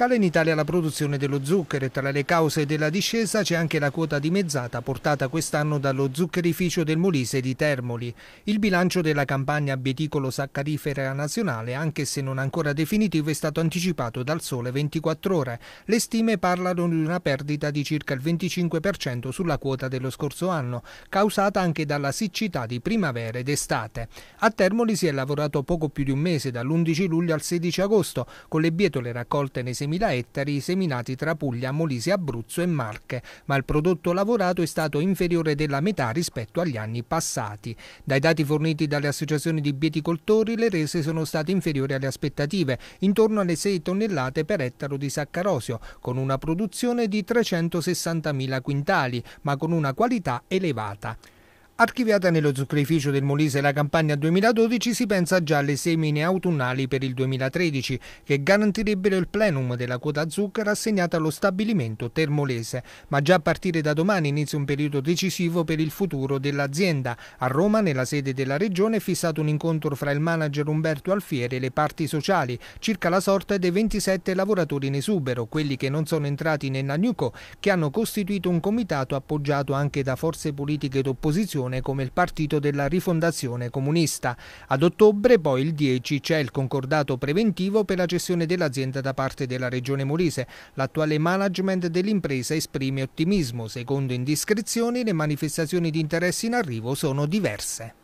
Cala in Italia la produzione dello zucchero e tra le cause della discesa c'è anche la quota dimezzata portata quest'anno dallo zuccherificio del Molise di Termoli. Il bilancio della campagna bieticolo-saccarifera nazionale, anche se non ancora definitivo, è stato anticipato dal sole 24 ore. Le stime parlano di una perdita di circa il 25% sulla quota dello scorso anno, causata anche dalla siccità di primavera ed estate. A Termoli si è lavorato poco più di un mese, dall'11 luglio al 16 agosto, con le bietole raccolte nei seminari 6.000 ettari seminati tra Puglia, Molise, Abruzzo e Marche, ma il prodotto lavorato è stato inferiore della metà rispetto agli anni passati. Dai dati forniti dalle associazioni di bieticoltori le rese sono state inferiori alle aspettative, intorno alle 6 tonnellate per ettaro di saccarosio, con una produzione di 360.000 quintali, ma con una qualità elevata. Archiviata nello zuccherificio del Molise la campagna 2012 si pensa già alle semine autunnali per il 2013 che garantirebbero il plenum della quota zucchero assegnata allo stabilimento termolese. Ma già a partire da domani inizia un periodo decisivo per il futuro dell'azienda. A Roma, nella sede della regione, è fissato un incontro fra il manager Umberto Alfiere e le parti sociali circa la sorte dei 27 lavoratori in esubero, quelli che non sono entrati nella Nuco, che hanno costituito un comitato appoggiato anche da forze politiche d'opposizione formazione come il Partito della Rifondazione Comunista. Ad ottobre, poi il 10, c'è il concordato preventivo per la gestione dell'azienda da parte della Regione Molise. L'attuale management dell'impresa esprime ottimismo. Secondo indiscrezioni, le manifestazioni di interesse in arrivo sono diverse.